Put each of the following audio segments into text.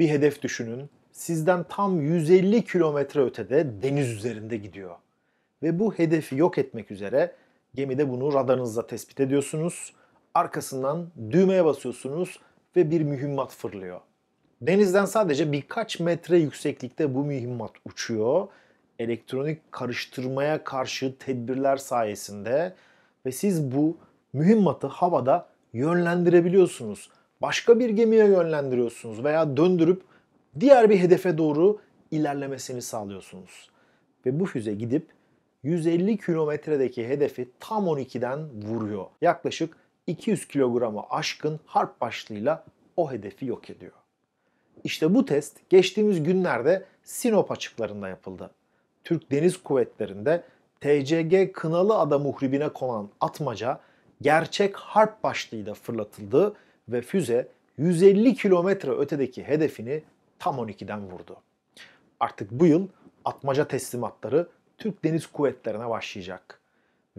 Bir hedef düşünün. Sizden tam 150 kilometre ötede deniz üzerinde gidiyor. Ve bu hedefi yok etmek üzere gemide bunu radarınızla tespit ediyorsunuz. Arkasından düğmeye basıyorsunuz ve bir mühimmat fırlıyor. Denizden sadece birkaç metre yükseklikte bu mühimmat uçuyor. Elektronik karıştırmaya karşı tedbirler sayesinde ve siz bu mühimmatı havada yönlendirebiliyorsunuz başka bir gemiye yönlendiriyorsunuz veya döndürüp diğer bir hedefe doğru ilerlemesini sağlıyorsunuz. Ve bu füze gidip 150 kilometredeki hedefi tam 12'den vuruyor. Yaklaşık 200 kilogramı aşkın harp başlığıyla o hedefi yok ediyor. İşte bu test geçtiğimiz günlerde Sinop açıklarında yapıldı. Türk Deniz Kuvvetleri'nde TCG Kınalı Ada muhribine konan atmaca gerçek harp başlığıyla fırlatıldı ve füze 150 kilometre ötedeki hedefini tam 12'den vurdu. Artık bu yıl atmaca teslimatları Türk Deniz Kuvvetleri'ne başlayacak.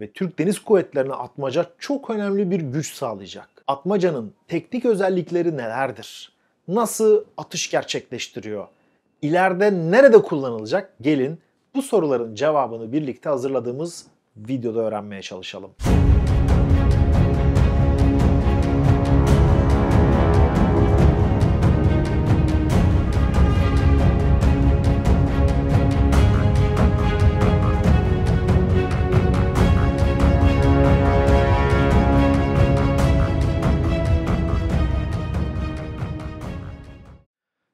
Ve Türk Deniz Kuvvetleri'ne atmaca çok önemli bir güç sağlayacak. Atmacanın teknik özellikleri nelerdir? Nasıl atış gerçekleştiriyor? İleride nerede kullanılacak? Gelin bu soruların cevabını birlikte hazırladığımız videoda öğrenmeye çalışalım.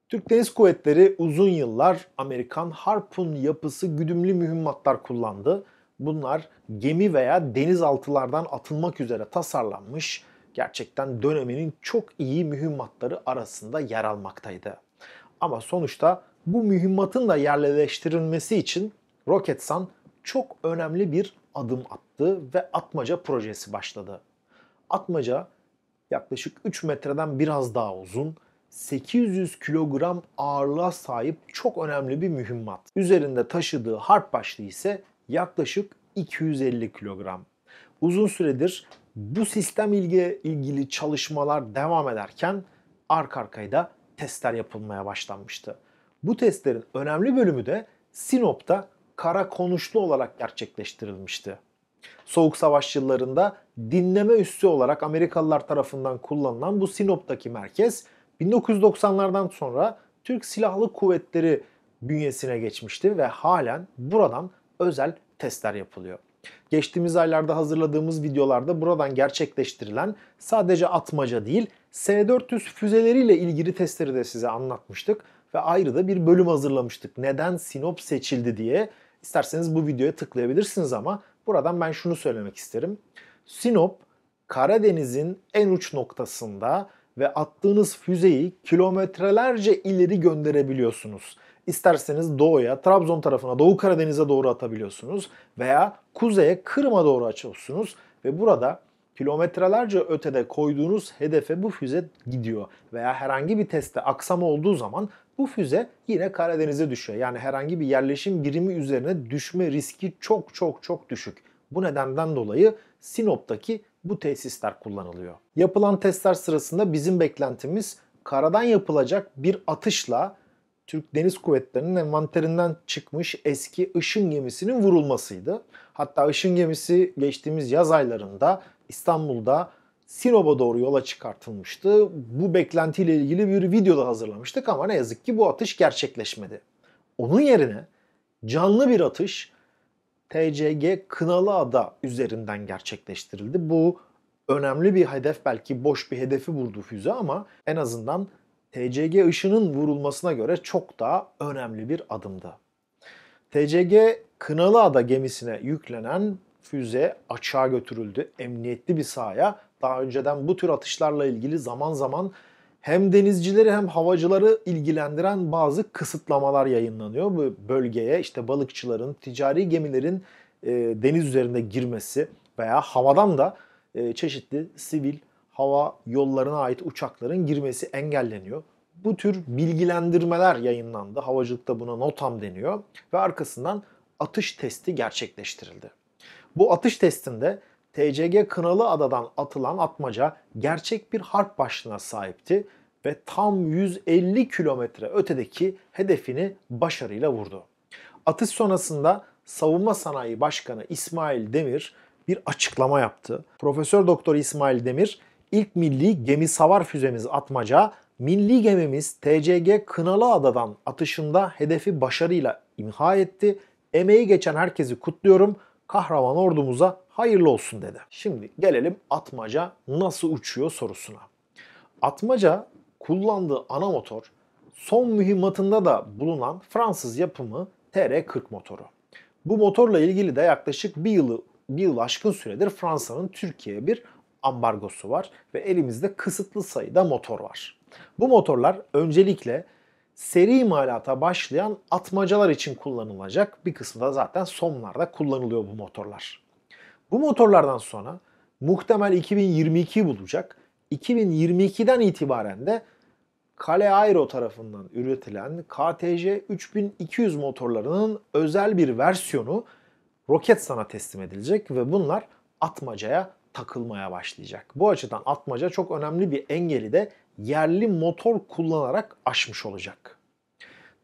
Türk Deniz Kuvvetleri uzun yıllar Amerikan Harpun yapısı güdümlü mühimmatlar kullandı. Bunlar gemi veya denizaltılardan atılmak üzere tasarlanmış, gerçekten döneminin çok iyi mühimmatları arasında yer almaktaydı. Ama sonuçta bu mühimmatın da yerleştirilmesi için Roketsan çok önemli bir adım attı ve Atmaca projesi başladı. Atmaca yaklaşık 3 metreden biraz daha uzun, 800 kilogram ağırlığa sahip çok önemli bir mühimmat. Üzerinde taşıdığı harp başlığı ise yaklaşık 250 kilogram. Uzun süredir bu sistem ilgi, ilgili çalışmalar devam ederken arka arkaya da testler yapılmaya başlanmıştı. Bu testlerin önemli bölümü de Sinop'ta kara konuşlu olarak gerçekleştirilmişti. Soğuk Savaş yıllarında dinleme üssü olarak Amerikalılar tarafından kullanılan bu Sinop'taki merkez 1990'lardan sonra Türk Silahlı Kuvvetleri bünyesine geçmişti ve halen buradan özel testler yapılıyor. Geçtiğimiz aylarda hazırladığımız videolarda buradan gerçekleştirilen sadece atmaca değil S-400 füzeleriyle ilgili testleri de size anlatmıştık ve ayrı da bir bölüm hazırlamıştık. Neden Sinop seçildi diye isterseniz bu videoya tıklayabilirsiniz ama buradan ben şunu söylemek isterim. Sinop Karadeniz'in en uç noktasında ve attığınız füzeyi kilometrelerce ileri gönderebiliyorsunuz. İsterseniz doğuya, Trabzon tarafına, Doğu Karadeniz'e doğru atabiliyorsunuz veya kuzeye, Kırım'a doğru açıyorsunuz ve burada kilometrelerce ötede koyduğunuz hedefe bu füze gidiyor veya herhangi bir testte aksama olduğu zaman bu füze yine Karadeniz'e düşüyor. Yani herhangi bir yerleşim birimi üzerine düşme riski çok çok çok düşük. Bu nedenden dolayı Sinop'taki bu tesisler kullanılıyor. Yapılan testler sırasında bizim beklentimiz karadan yapılacak bir atışla Türk Deniz Kuvvetleri'nin envanterinden çıkmış eski ışın gemisinin vurulmasıydı. Hatta ışın gemisi geçtiğimiz yaz aylarında İstanbul'da Sinop'a doğru yola çıkartılmıştı. Bu beklentiyle ilgili bir video da hazırlamıştık ama ne yazık ki bu atış gerçekleşmedi. Onun yerine canlı bir atış TCG Kınalıada üzerinden gerçekleştirildi. Bu önemli bir hedef belki boş bir hedefi vurdu füze ama en azından TCG ışının vurulmasına göre çok daha önemli bir adımdı. TCG Kınalıada gemisine yüklenen füze açığa götürüldü. Emniyetli bir sahaya daha önceden bu tür atışlarla ilgili zaman zaman hem denizcileri hem havacıları ilgilendiren bazı kısıtlamalar yayınlanıyor. Bu bölgeye işte balıkçıların, ticari gemilerin e, deniz üzerinde girmesi veya havadan da e, çeşitli sivil hava yollarına ait uçakların girmesi engelleniyor. Bu tür bilgilendirmeler yayınlandı. Havacılıkta buna notam deniyor ve arkasından atış testi gerçekleştirildi. Bu atış testinde TCG Kınalı Adadan atılan atmaca gerçek bir harp başlığına sahipti ve tam 150 kilometre ötedeki hedefini başarıyla vurdu. Atış sonrasında Savunma Sanayi Başkanı İsmail Demir bir açıklama yaptı. Profesör Doktor İsmail Demir, ilk milli gemi savar füzemiz Atmaca, milli gemimiz TCG Kınalı Adadan atışında hedefi başarıyla imha etti. Emeği geçen herkesi kutluyorum. Kahraman ordumuza hayırlı olsun dedi. Şimdi gelelim atmaca nasıl uçuyor sorusuna. Atmaca kullandığı ana motor son mühimmatında da bulunan Fransız yapımı TR40 motoru. Bu motorla ilgili de yaklaşık bir yılı bir yıl aşkın süredir Fransa'nın Türkiye'ye bir ambargosu var ve elimizde kısıtlı sayıda motor var. Bu motorlar öncelikle seri imalata başlayan atmacalar için kullanılacak. Bir kısmı da zaten somlarda kullanılıyor bu motorlar. Bu motorlardan sonra muhtemel 2022 bulacak. 2022'den itibaren de Kale Aero tarafından üretilen KTC 3200 motorlarının özel bir versiyonu Roketsan'a teslim edilecek ve bunlar atmacaya takılmaya başlayacak. Bu açıdan atmaca çok önemli bir engeli de yerli motor kullanarak aşmış olacak.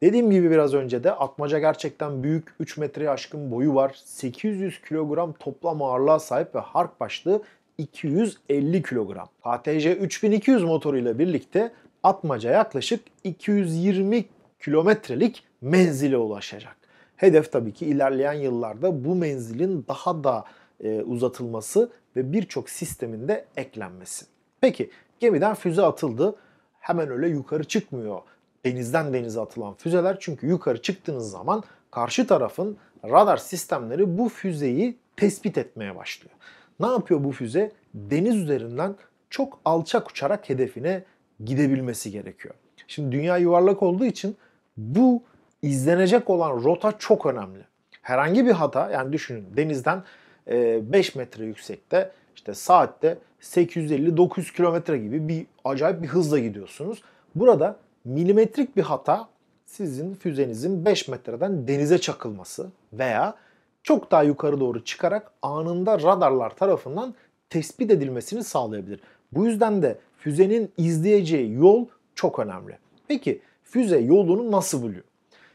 Dediğim gibi biraz önce de atmaca gerçekten büyük 3 metreye aşkın boyu var. 800 kilogram toplam ağırlığa sahip ve hark başlığı 250 kilogram. KTC 3200 motoruyla birlikte atmaca yaklaşık 220 kilometrelik menzile ulaşacak. Hedef tabii ki ilerleyen yıllarda bu menzilin daha da e, uzatılması ve birçok sisteminde eklenmesi. Peki gemiden füze atıldı. Hemen öyle yukarı çıkmıyor denizden denize atılan füzeler. Çünkü yukarı çıktığınız zaman karşı tarafın radar sistemleri bu füzeyi tespit etmeye başlıyor. Ne yapıyor bu füze? Deniz üzerinden çok alçak uçarak hedefine gidebilmesi gerekiyor. Şimdi dünya yuvarlak olduğu için bu izlenecek olan rota çok önemli. Herhangi bir hata yani düşünün denizden 5 e, metre yüksekte işte saatte 850-900 kilometre gibi bir acayip bir hızla gidiyorsunuz. Burada milimetrik bir hata sizin füzenizin 5 metreden denize çakılması veya çok daha yukarı doğru çıkarak anında radarlar tarafından tespit edilmesini sağlayabilir. Bu yüzden de füzenin izleyeceği yol çok önemli. Peki füze yolunu nasıl buluyor?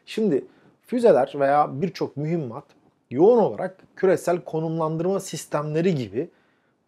Şimdi füzeler veya birçok mühimmat yoğun olarak küresel konumlandırma sistemleri gibi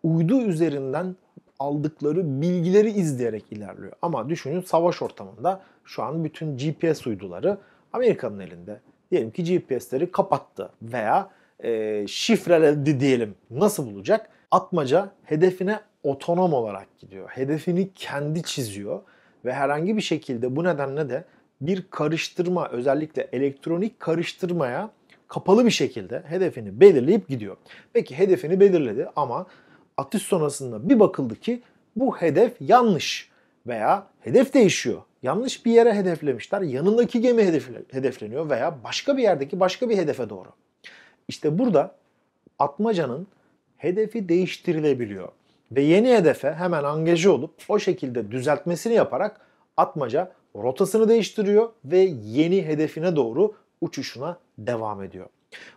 uydu üzerinden aldıkları bilgileri izleyerek ilerliyor. Ama düşünün savaş ortamında şu an bütün GPS uyduları Amerika'nın elinde. Diyelim ki GPS'leri kapattı veya e, şifreledi diyelim. Nasıl bulacak? Atmaca hedefine otonom olarak gidiyor. Hedefini kendi çiziyor ve herhangi bir şekilde bu nedenle de bir karıştırma özellikle elektronik karıştırmaya kapalı bir şekilde hedefini belirleyip gidiyor. Peki hedefini belirledi ama atış sonrasında bir bakıldı ki bu hedef yanlış veya hedef değişiyor. Yanlış bir yere hedeflemişler. Yanındaki gemi hedefleniyor veya başka bir yerdeki başka bir hedefe doğru. İşte burada atmacanın hedefi değiştirilebiliyor. Ve yeni hedefe hemen angaje olup o şekilde düzeltmesini yaparak atmaca rotasını değiştiriyor ve yeni hedefine doğru uçuşuna devam ediyor.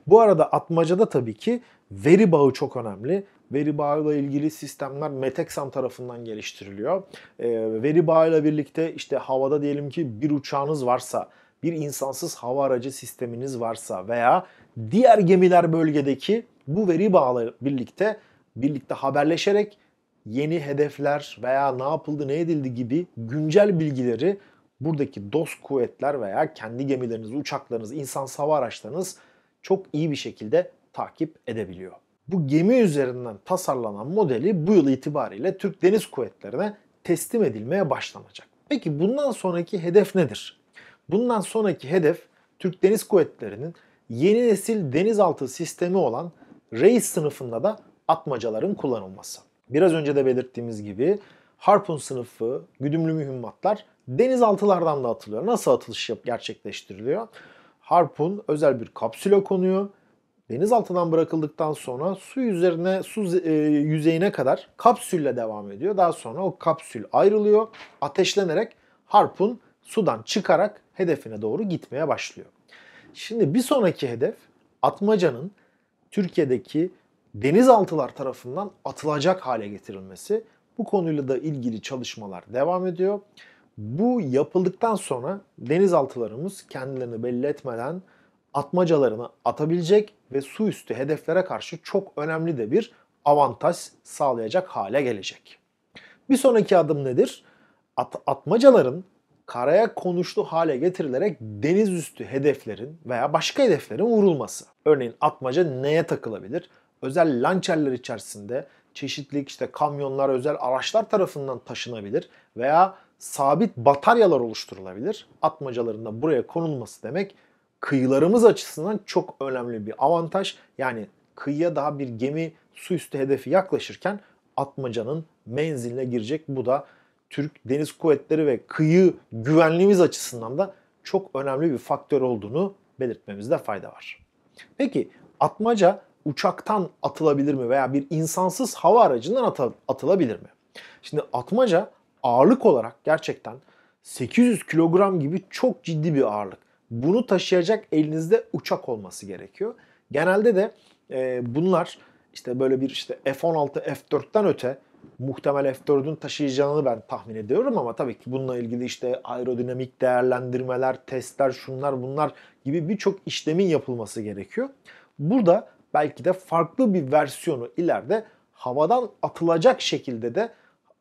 Bu arada atmacada tabii ki veri bağı çok önemli veri bağıyla ilgili sistemler Meteksam tarafından geliştiriliyor. Ee, veri bağıyla birlikte işte havada diyelim ki bir uçağınız varsa, bir insansız hava aracı sisteminiz varsa veya diğer gemiler bölgedeki bu veri bağla birlikte birlikte haberleşerek yeni hedefler veya ne yapıldı ne edildi gibi güncel bilgileri buradaki dost kuvvetler veya kendi gemileriniz, uçaklarınız, insan hava araçlarınız çok iyi bir şekilde takip edebiliyor. Bu gemi üzerinden tasarlanan modeli bu yıl itibariyle Türk Deniz Kuvvetleri'ne teslim edilmeye başlanacak. Peki bundan sonraki hedef nedir? Bundan sonraki hedef Türk Deniz Kuvvetleri'nin yeni nesil denizaltı sistemi olan Reis sınıfında da atmacaların kullanılması. Biraz önce de belirttiğimiz gibi Harpun sınıfı, güdümlü mühimmatlar denizaltılardan da atılıyor. Nasıl atılış gerçekleştiriliyor? Harpun özel bir kapsüle konuyor denizaltından bırakıldıktan sonra su üzerine su e, yüzeyine kadar kapsülle devam ediyor. Daha sonra o kapsül ayrılıyor. Ateşlenerek harpun sudan çıkarak hedefine doğru gitmeye başlıyor. Şimdi bir sonraki hedef atmacanın Türkiye'deki denizaltılar tarafından atılacak hale getirilmesi. Bu konuyla da ilgili çalışmalar devam ediyor. Bu yapıldıktan sonra denizaltılarımız kendilerini belli etmeden atmacalarını atabilecek ve su üstü hedeflere karşı çok önemli de bir avantaj sağlayacak hale gelecek. Bir sonraki adım nedir? At atmacaların karaya konuşlu hale getirilerek deniz üstü hedeflerin veya başka hedeflerin vurulması. Örneğin atmaca neye takılabilir? Özel lançerler içerisinde çeşitli işte kamyonlar, özel araçlar tarafından taşınabilir veya sabit bataryalar oluşturulabilir. Atmacaların da buraya konulması demek kıyılarımız açısından çok önemli bir avantaj. Yani kıyıya daha bir gemi su üstü hedefi yaklaşırken atmacanın menziline girecek. Bu da Türk Deniz Kuvvetleri ve kıyı güvenliğimiz açısından da çok önemli bir faktör olduğunu belirtmemizde fayda var. Peki atmaca uçaktan atılabilir mi veya bir insansız hava aracından at atılabilir mi? Şimdi atmaca ağırlık olarak gerçekten 800 kilogram gibi çok ciddi bir ağırlık. Bunu taşıyacak elinizde uçak olması gerekiyor. Genelde de e, bunlar işte böyle bir işte F-16, F-4'ten öte muhtemel F-4'ün taşıyacağını ben tahmin ediyorum ama tabii ki bununla ilgili işte aerodinamik değerlendirmeler, testler, şunlar bunlar gibi birçok işlemin yapılması gerekiyor. Burada belki de farklı bir versiyonu ileride havadan atılacak şekilde de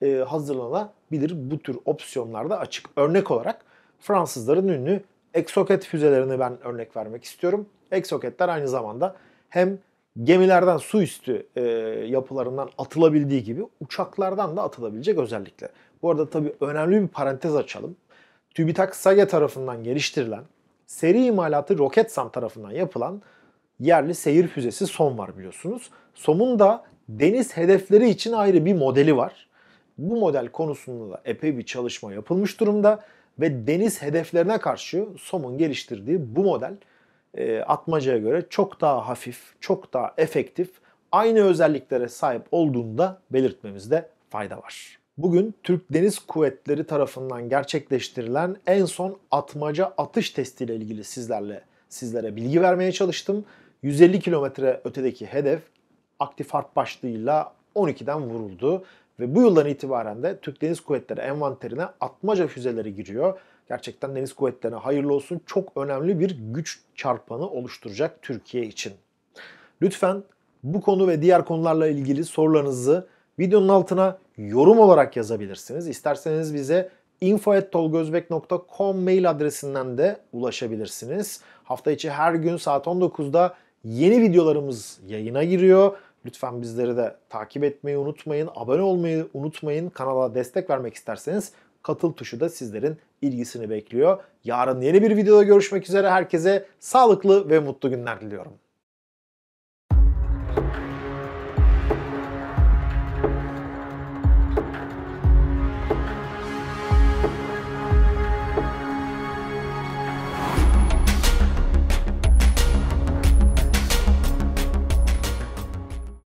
e, hazırlanabilir bu tür opsiyonlarda açık. Örnek olarak Fransızların ünlü Exoket füzelerini ben örnek vermek istiyorum. Exoketler aynı zamanda hem gemilerden su üstü e, yapılarından atılabildiği gibi uçaklardan da atılabilecek özellikle. Bu arada tabii önemli bir parantez açalım. TÜBİTAK SAGE tarafından geliştirilen, seri imalatı Roketsam tarafından yapılan yerli seyir füzesi SOM var biliyorsunuz. SOM'un da deniz hedefleri için ayrı bir modeli var. Bu model konusunda da epey bir çalışma yapılmış durumda ve deniz hedeflerine karşı SOM'un geliştirdiği bu model e, atmacaya göre çok daha hafif, çok daha efektif, aynı özelliklere sahip olduğunu da belirtmemizde fayda var. Bugün Türk Deniz Kuvvetleri tarafından gerçekleştirilen en son atmaca atış testiyle ilgili sizlerle sizlere bilgi vermeye çalıştım. 150 kilometre ötedeki hedef aktif harp başlığıyla 12'den vuruldu ve bu yıldan itibaren de Türk Deniz Kuvvetleri envanterine atmaca füzeleri giriyor. Gerçekten Deniz Kuvvetleri'ne hayırlı olsun çok önemli bir güç çarpanı oluşturacak Türkiye için. Lütfen bu konu ve diğer konularla ilgili sorularınızı videonun altına yorum olarak yazabilirsiniz. İsterseniz bize info.tolgozbek.com mail adresinden de ulaşabilirsiniz. Hafta içi her gün saat 19'da yeni videolarımız yayına giriyor. Lütfen bizleri de takip etmeyi unutmayın. Abone olmayı unutmayın. Kanala destek vermek isterseniz katıl tuşu da sizlerin ilgisini bekliyor. Yarın yeni bir videoda görüşmek üzere. Herkese sağlıklı ve mutlu günler diliyorum.